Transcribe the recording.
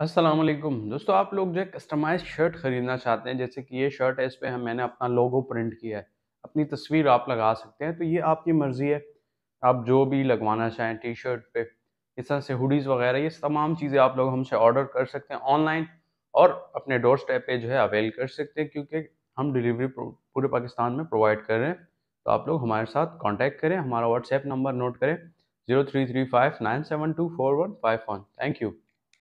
असलम दोस्तों आप लोग जो है कस्टमाइज शर्ट ख़रीदना चाहते हैं जैसे कि ये शर्ट है इस पर हम मैंने अपना लोगो प्रिंट किया है अपनी तस्वीर आप लगा सकते हैं तो ये आपकी मर्ज़ी है आप जो भी लगवाना चाहें टी शर्ट पे इस तरह से हुडीज़ वगैरह ये तमाम चीज़ें आप लोग हमसे ऑर्डर कर सकते हैं ऑनलाइन और अपने डोर स्टेप पर जो है अवेल कर सकते हैं क्योंकि हम डिलीवरी पूरे पाकिस्तान में प्रोवाइड कर रहे हैं तो आप लोग हमारे साथ कॉन्टैक्ट करें हमारा व्हाट्सएप नंबर नोट करें zero three three five nine seven two four one five one thank you